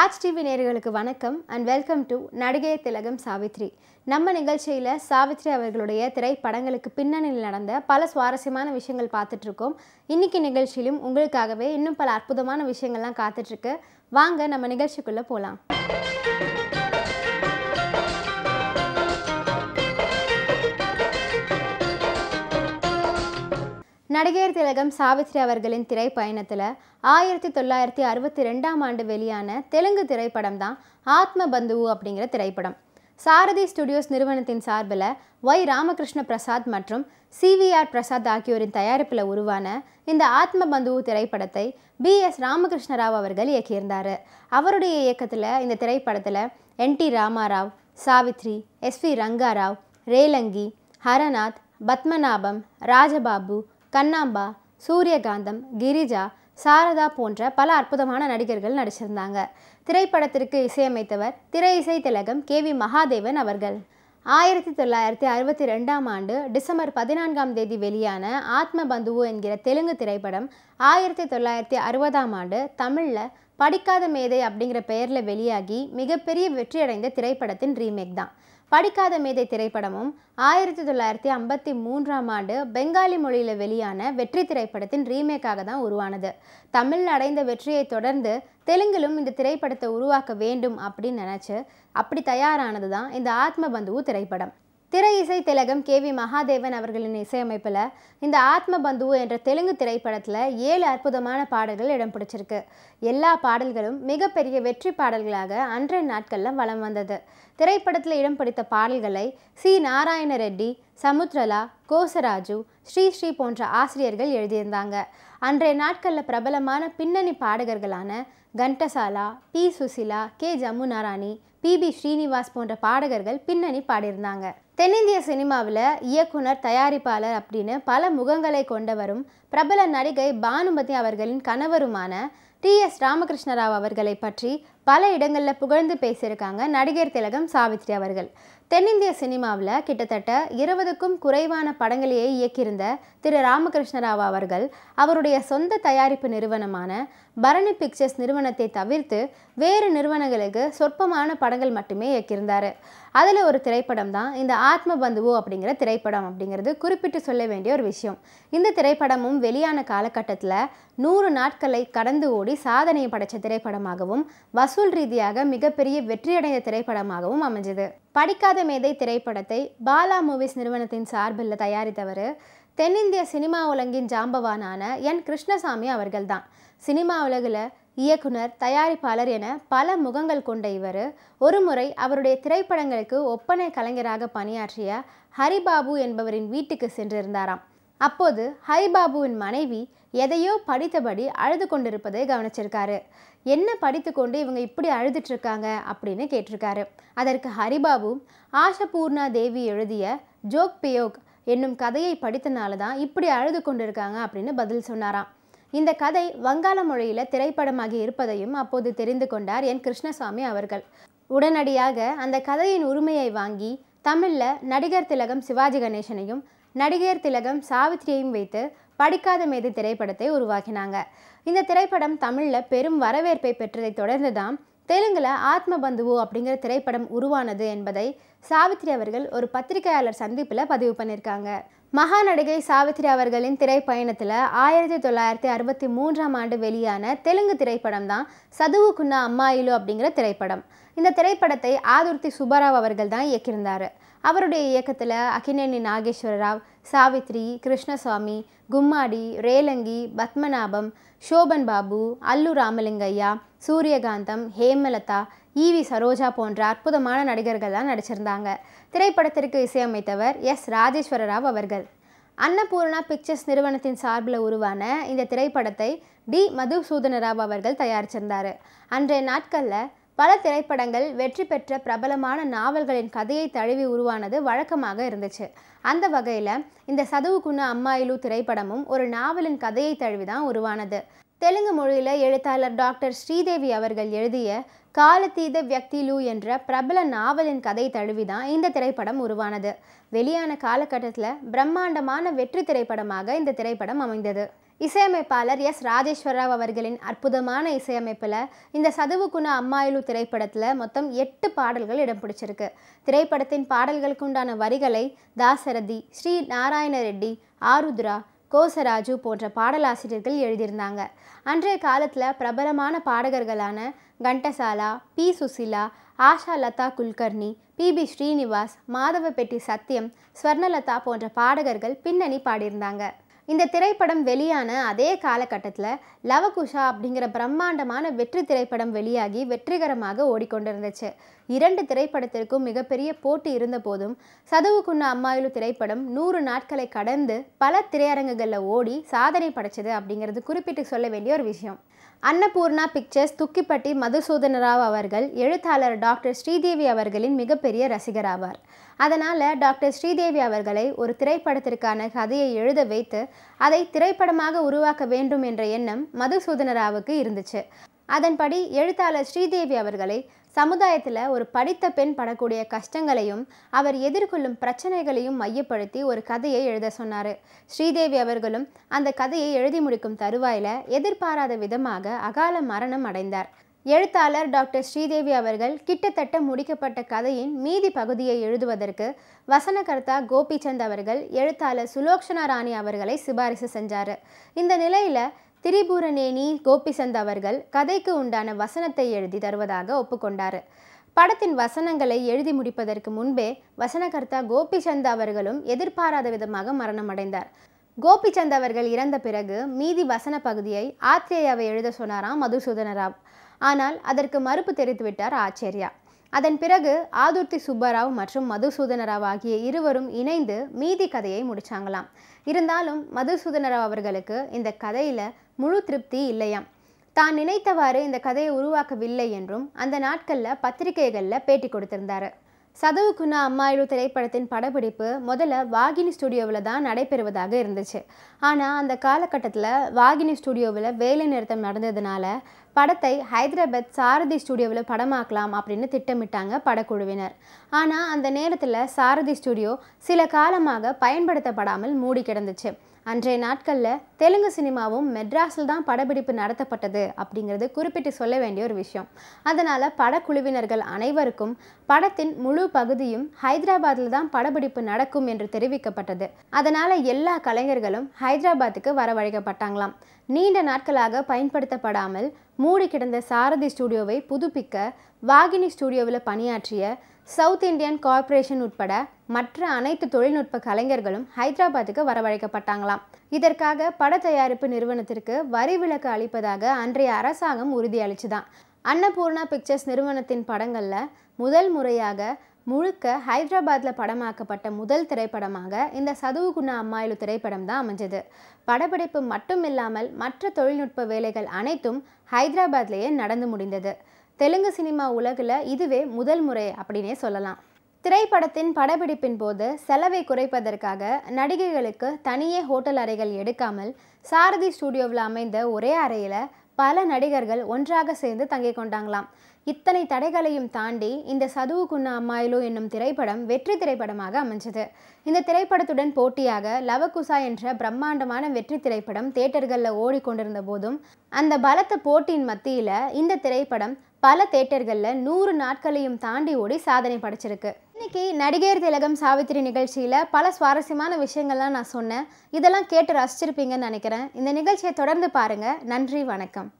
Raj TV நேர்களுக்கு வணக்கம் and welcome to நடிகை திலகம் சாவித்ரி நம்ம நிகழ்ச்சியில் சாவித்ரி அவர்களுடைய திரைப்படங்களுக்கு பின்னணியில் நடந்த பல சுவாரஸ்யமான விஷயங்கள் பார்த்துட்ருக்கோம் இன்றைக்கி நிகழ்ச்சியிலும் உங்களுக்காகவே இன்னும் பல அற்புதமான விஷயங்கள்லாம் காத்துட்ருக்கு வாங்க நம்ம நிகழ்ச்சிக்குள்ளே போகலாம் நடிகர் திலகம் சாவித்ரி அவர்களின் திரைப்பயணத்தில் ஆயிரத்தி தொள்ளாயிரத்தி அறுபத்தி ரெண்டாம் ஆண்டு வெளியான தெலுங்கு திரைப்படம் தான் ஆத்ம பந்துவு அப்படிங்கிற திரைப்படம் சாரதி ஸ்டுடியோஸ் நிறுவனத்தின் சார்பில் ஒய் ராமகிருஷ்ண பிரசாத் மற்றும் சிவிஆர் பிரசாத் ஆகியோரின் தயாரிப்பில் உருவான இந்த ஆத்ம பந்துவு திரைப்படத்தை பி எஸ் ராமகிருஷ்ண ராவ் அவர்கள் இயக்கியிருந்தார் அவருடைய இயக்கத்தில் இந்த திரைப்படத்தில் N T Rama Rao Savitri S V Ranga Rao Relangi Haranath Padmanabham Rajababu Kannamba Suryakantham Girija Sarada போன்ற பல அற்புதமான நடிகர்கள் நடிச்சிருந்தாங்க திரைப்படத்திற்கு இசையமைத்தவர் திரை இசை திலகம் கே வி மகாதேவன் அவர்கள் ஆயிரத்தி தொள்ளாயிரத்தி அறுபத்தி ரெண்டாம் ஆண்டு டிசம்பர் பதினான்காம் தேதி வெளியான ஆத்ம பந்துவு என்கிற தெலுங்கு திரைப்படம் ஆயிரத்தி தொள்ளாயிரத்தி அறுபதாம் ஆண்டு தமிழில் படிக்காத மேதை அப்படிங்கிற பெயரில் வெளியாகி மிகப்பெரிய வெற்றியடைந்த திரைப்படத்தின் ரீமேக் தான் படிக்காத மேதை திரைப்படமும் ஆயிரத்தி தொள்ளாயிரத்தி ஐம்பத்தி மூன்றாம் ஆண்டு பெங்காலி மொழியில் வெளியான வெற்றி திரைப்படத்தின் ரீமேக்காக தான் உருவானது தமிழ் அடைந்த வெற்றியை தொடர்ந்து தெலுங்கிலும் இந்த திரைப்படத்தை உருவாக்க வேண்டும் அப்படின்னு நினச்சி அப்படி தயாரானது தான் இந்த ஆத்மபந்துவு திரைப்படம் திரை இசை திலகம் கே வி மகாதேவன் அவர்களின் இசையமைப்பில் இந்த ஆத்ம பந்து என்ற தெலுங்கு திரைப்படத்தில் ஏழு அற்புதமான பாடல்கள் இடம் பிடிச்சிருக்கு எல்லா பாடல்களும் மிகப்பெரிய வெற்றி பாடல்களாக அன்றைய நாட்களில் வலம் வந்தது திரைப்படத்தில் இடம் பிடித்த பாடல்களை சி நாராயண ரெட்டி சமுத்ரலா கோசராஜு ஸ்ரீ ஸ்ரீ போன்ற ஆசிரியர்கள் எழுதியிருந்தாங்க அன்றைய நாட்களில் பிரபலமான பின்னணி பாடகர்களான Ghantasala P Susheela K Jamunarani PB Srinivas போன்ற பாடகர்கள் பின்னணி பாடியிருந்தாங்க தென்னிந்திய சினிமாவில் இயக்குனர் தயாரிப்பாளர் அப்படின்னு பல முகங்களை கொண்டவரும் பிரபல நடிகை பானுமதி அவர்களின் கணவருமான டி எஸ் ராமகிருஷ்ணராவ் அவர்களை பற்றி பல இடங்களில் புகழ்ந்து பேசியிருக்காங்க நடிகர் திலகம் சாவித்ரி அவர்கள் தென்னிந்திய சினிமாவில் கிட்டத்தட்ட இருபதுக்கும் குறைவான படங்களையே இயக்கியிருந்த திரு ராமகிருஷ்ணராவ் அவர்கள் அவருடைய சொந்த தயாரிப்பு நிறுவனமான பரணி பிக்சர்ஸ் நிறுவனத்தை தவிர்த்து வேறு நிறுவனங்களுக்கு சொற்பமான படங்கள் மட்டுமே இயக்கியிருந்தார் அதில் ஒரு திரைப்படம் தான் இந்த ஆத்ம பந்துவோ அப்படிங்கிற திரைப்படம் அப்படிங்கிறது குறிப்பிட்டு சொல்ல வேண்டிய ஒரு விஷயம் இந்த திரைப்படமும் வெளியான காலகட்டத்தில் நூறு நாட்களை கடந்து ஓடி சாதனையை படைத்த திரைப்படமாகவும் வசூல் ரீதியாக மிகப்பெரிய வெற்றியடைந்த திரைப்படமாகவும் அமைஞ்சது படிக்காத மேதை திரைப்படத்தை பாலா மூவிஸ் நிறுவனத்தின் சார்பில் தயாரித்தவர் தென்னிந்திய சினிமா உலகின் ஜாம்பவானான என் கிருஷ்ணசாமி அவர்கள்தான் சினிமா உலகில் இயக்குனர் தயாரிப்பாளர் என பல முகங்கள் கொண்ட இவர் ஒருமுறை அவருடைய திரைப்படங்களுக்கு ஒப்பனை கலைஞராக பணியாற்றிய ஹரிபாபு என்பவரின் வீட்டுக்கு சென்றிருந்தாராம் அப்போது ஹரிபாபுவின் மனைவி எதையோ படித்தபடி அழுது கொண்டிருப்பதை கவனிச்சிருக்காரு என்ன படித்து கொண்டு இவங்க இப்படி அழுதுட்டுருக்காங்க அப்படின்னு கேட்டிருக்காரு அதற்கு ஹரிபாபு ஆஷபூர்ணா தேவி எழுதிய ஜோக் பியோக் என்னும் கதையை படித்தனால தான் இப்படி அழுது கொண்டிருக்காங்க அப்படின்னு பதில் சொன்னாராம் இந்த கதை வங்காள மொழியில் திரைப்படமாகி இருப்பதையும் அப்போது தெரிந்து கொண்டார் என் கிருஷ்ணசாமி அவர்கள் உடனடியாக அந்த கதையின் உரிமையை வாங்கி தமிழில் நடிகர் திலகம் சிவாஜி கணேசனையும் நடிகர் திலகம் சாவித்ரியையும் வைத்து படிக்காத மீது திரைப்படத்தை உருவாக்கினாங்க இந்த திரைப்படம் தமிழில் பெரும் வரவேற்பை பெற்றதை தொடர்ந்து தான் தெலுங்கில் பந்துவோ அப்படிங்கிற திரைப்படம் உருவானது என்பதை சாவித்ரி அவர்கள் ஒரு பத்திரிகையாளர் சந்திப்பில் பதிவு பண்ணியிருக்காங்க மகா நடிகை சாவித்ரி அவர்களின் திரைப்பயணத்தில் ஆயிரத்தி தொள்ளாயிரத்தி அறுபத்தி மூன்றாம் ஆண்டு வெளியான தெலுங்கு திரைப்படம் தான் சதுவு குன்னா அம்மாயிலு அப்படிங்கிற திரைப்படம் இந்த திரைப்படத்தை ஆதுர்த்தி சுப்பராவ் அவர்கள் தான் இயக்கியிருந்தார் அவருடைய இயக்கத்தில் அகினேனி நாகேஸ்வர ராவ் சாவித்ரி கிருஷ்ணசுவாமி கும்மாடி ரேலங்கி பத்மநாபம் சோபன் பாபு அல்லு ராமலிங்கையா சூரியகாந்தம் ஹேமலதா ஈவி சரோஜா போன்ற அற்புதமான நடிகர்கள்லாம் நடிச்சிருந்தாங்க திரைப்படத்திற்கு இசையமைத்தவர் எஸ் ராஜேஸ்வர ராவ் அவர்கள் அன்னபூர்ணா பிக்சர்ஸ் நிறுவனத்தின் சார்பில் உருவான இந்த திரைப்படத்தை டி மதுசூதன ராவ் அவர்கள் தயாரிச்சிருந்தார் அன்றைய நாட்களில் பல திரைப்படங்கள் வெற்றி பெற்ற பிரபலமான நாவல்களின் கதையை தழுவி உருவானது வழக்கமாக இருந்துச்சு அந்த வகையில் இந்த சதுவு குண அம்மாயிலு திரைப்படமும் ஒரு நாவலின் கதையை தழுவி தான் உருவானது தெலுங்கு மொழியில் எழுத்தாளர் டாக்டர் ஸ்ரீதேவி அவர்கள் எழுதிய காலத்தீத வியக்திலு என்ற பிரபல நாவலின் கதை தழுவிதான் இந்த திரைப்படம் உருவானது வெளியான காலகட்டத்தில் பிரம்மாண்டமான வெற்றி திரைப்படமாக இந்த திரைப்படம் அமைந்தது இசையமைப்பாளர் எஸ் ராஜேஸ்வரராவ் அவர்களின் அற்புதமான இசையமைப்பில் இந்த சதுவு குண அம்மாயிலு திரைப்படத்தில் மொத்தம் எட்டு பாடல்கள் இடம் பிடிச்சிருக்கு திரைப்படத்தின் பாடல்களுக்கு உண்டான வரிகளை தாசரதி ஸ்ரீ நாராயண ரெட்டி ஆருத்ரா கோசராஜு போன்ற பாடலாசிரியர்கள் எழுதியிருந்தாங்க அன்றைய காலத்தில் பிரபலமான பாடகர்களான Ghantasala P Susheela Asha Latha Kulkarni P B Srinivas Madhavapeddi Satyam Swarnalatha போன்ற பாடகர்கள் பின்னணி பாடியிருந்தாங்க இந்த திரைப்படம் வெளியான அதே காலகட்டத்தில் லவகுஷா அப்படிங்கிற பிரம்மாண்டமான வெற்றி திரைப்படம் வெளியாகி வெற்றிகரமாக ஓடிக்கொண்டிருந்துச்சு இரண்டு திரைப்படத்திற்கும் மிகப்பெரிய போட்டி இருந்தபோதும் சதுவு குண்ண அம்மாயிலு திரைப்படம் நூறு நாட்களை கடந்து பல திரையரங்குகளில் ஓடி சாதனை படைச்சது அப்படிங்கிறது குறிப்பிட்டு சொல்ல வேண்டிய ஒரு விஷயம் அன்னபூர்ணா பிக்சர்ஸ் துக்கிப்பட்டி மதுசூதனராவ் அவர்கள் எழுத்தாளர் டாக்டர் ஸ்ரீதேவி அவர்களின் மிகப்பெரிய ரசிகர் ஆவார் அதனால் டாக்டர் ஸ்ரீதேவி அவர்களை ஒரு திரைப்படத்திற்கான கதையை எழுத வைத்து அதை திரைப்படமாக உருவாக்க வேண்டும் என்ற எண்ணம் மதுசூதனராவுக்கு இருந்துச்சு அதன்படி எழுத்தாளர் ஸ்ரீதேவி அவர்களை சமுதாயத்தில் ஒரு படித்த பெண் படக்கூடிய கஷ்டங்களையும் அவர் எதிர்கொள்ளும் பிரச்சனைகளையும் மையப்படுத்தி ஒரு கதையை எழுத சொன்னார் ஸ்ரீதேவி அவர்களும் அந்த கதையை எழுதி முடிக்கும் தருவாயில் எதிர்பாராத விதமாக அகால மரணம் அடைந்தார் எழுத்தாளர் டாக்டர் ஸ்ரீதேவி அவர்கள் கிட்டத்தட்ட முடிக்கப்பட்ட கதையின் மீதி பகுதியை எழுதுவதற்கு வசனகர்த்தா கோபிச்சந்த் அவர்கள் எழுத்தாளர் சுலோக்ஷனா ராணி அவர்களை சிபாரிசு செஞ்சார் இந்த நிலையில் திரிபுரநேனி கோபிசந்த் அவர்கள் கதைக்கு உண்டான வசனத்தை எழுதி தருவதாக ஒப்புக்கொண்டார் படத்தின் வசனங்களை எழுதி முடிப்பதற்கு முன்பே வசனகர்த்தா கோபிசந்த் அவர்களும் எதிர்பாராத விதமாக மரணமடைந்தார் கோபிச்சந்த் அவர்கள் இறந்த பிறகு மீதி வசன பகுதியை ஆத்ரேயாவை எழுத சொன்னாராம் மதுசூதனராவ் ஆனால் அதற்கு மறுப்பு தெரிவித்துவிட்டார் ஆச்சரியா அதன் பிறகு ஆதுர்த்தி சுப்பராவ் மற்றும் மதுசூதனராவ் ஆகிய இருவரும் இணைந்து மீதி கதையை முடிச்சாங்களாம் இருந்தாலும் மதுசூதனராவ் அவர்களுக்கு இந்த கதையில் முழு திருப்தி இல்லையாம் தான் நினைத்தவாறு இந்த கதையை உருவாக்கவில்லை என்றும் அந்த நாட்களில் பத்திரிகைகளில் பேட்டி கொடுத்திருந்தார் சதவு குணா அம்மாயிலு திரைப்படத்தின் படப்பிடிப்பு முதல்ல வாகினி ஸ்டுடியோவில் தான் நடைபெறுவதாக இருந்துச்சு ஆனால் அந்த காலகட்டத்தில் வாகினி ஸ்டுடியோவில் வேலை நிறுத்தம் நடந்ததுனால படத்தை ஹைதராபாத் சாரதி ஸ்டுடியோவில் படமாக்கலாம் அப்படின்னு திட்டமிட்டாங்க படக்குழுவினர் ஆனால் அந்த நேரத்தில் சாரதி ஸ்டுடியோ சில காலமாக பயன்படுத்தப்படாமல் மூடி கிடந்துச்சு அன்றைய நாட்களில் தெலுங்கு சினிமாவும் மெட்ராஸில் தான் படப்பிடிப்பு நடத்தப்பட்டது அப்படிங்கிறது குறிப்பிட்டு சொல்ல வேண்டிய ஒரு விஷயம் அதனால் படக்குழுவினர்கள் அனைவருக்கும் படத்தின் முழு பகுதியும் ஹைதராபாத்தில் தான் படப்பிடிப்பு நடக்கும் என்று தெரிவிக்கப்பட்டது அதனால் எல்லா கலைஞர்களும் ஹைதராபாத்துக்கு வரவழைக்கப்பட்டாங்களாம் நீண்ட நாட்களாக பயன்படுத்தப்படாமல் மூடி கிடந்த சாரதி ஸ்டுடியோவை புதுப்பிக்க வாகினி ஸ்டுடியோவில் பணியாற்றிய சவுத் இந்தியன் கார்ப்பரேஷன் உட்பட மற்ற அனைத்து தொழில்நுட்ப கலைஞர்களும் ஹைதராபாத்துக்கு வரவழைக்கப்பட்டாங்களாம் இதற்காக பட தயாரிப்பு நிறுவனத்திற்கு வரி விலக்கு அளிப்பதாக அன்றைய அரசாங்கம் உறுதியளிச்சுதான் அன்னபூர்ணா பிக்சர்ஸ் நிறுவனத்தின் படங்களில் முதல் முறையாக முழுக்க ஹைதராபாத்தில் படமாக்கப்பட்ட முதல் திரைப்படமாக இந்த சதுவு அம்மாயிலு திரைப்படம் தான் அமைஞ்சது படப்பிடிப்பு மட்டும் இல்லாமல் மற்ற தொழில்நுட்ப வேலைகள் அனைத்தும் ஹைதராபாத்லேயே நடந்து முடிந்தது தெலுங்கு சினிமா உலகில் இதுவே முதல் முறை அப்படின்னே சொல்லலாம் திரைப்படத்தின் படப்பிடிப்பின் போது செலவை குறைப்பதற்காக நடிகைகளுக்கு தனியே ஹோட்டல் அறைகள் எடுக்காமல் சாரதி ஸ்டுடியோவில் அமைந்த ஒரே அறையில் பல நடிகர்கள் ஒன்றாக சேர்ந்து தங்கிக் கொண்டாங்களாம் இத்தனை தடைகளையும் தாண்டி இந்த சதுவு குண்ணா அம்மாயிலு என்னும் திரைப்படம் வெற்றி திரைப்படமாக அமைஞ்சது இந்த திரைப்படத்துடன் போட்டியாக லவகுசா என்ற பிரம்மாண்டமான வெற்றி திரைப்படம் தேட்டர்களில் ஓடிக்கொண்டிருந்த போதும் அந்த பலத்த போட்டியின் மத்தியில் இந்த திரைப்படம் பல தேட்டர்களில் நூறு நாட்களையும் தாண்டி ஓடி சாதனை படைச்சிருக்கு இன்னைக்கு நடிகையர் திலகம் சாவித்திரி நிகழ்ச்சியில் பல சுவாரஸ்யமான விஷயங்கள்லாம் நான் சொன்னேன் இதெல்லாம் கேட்டு ரசிச்சிருப்பீங்கன்னு நினைக்கிறேன் இந்த நிகழ்ச்சியை தொடர்ந்து பாருங்கள் நன்றி வணக்கம்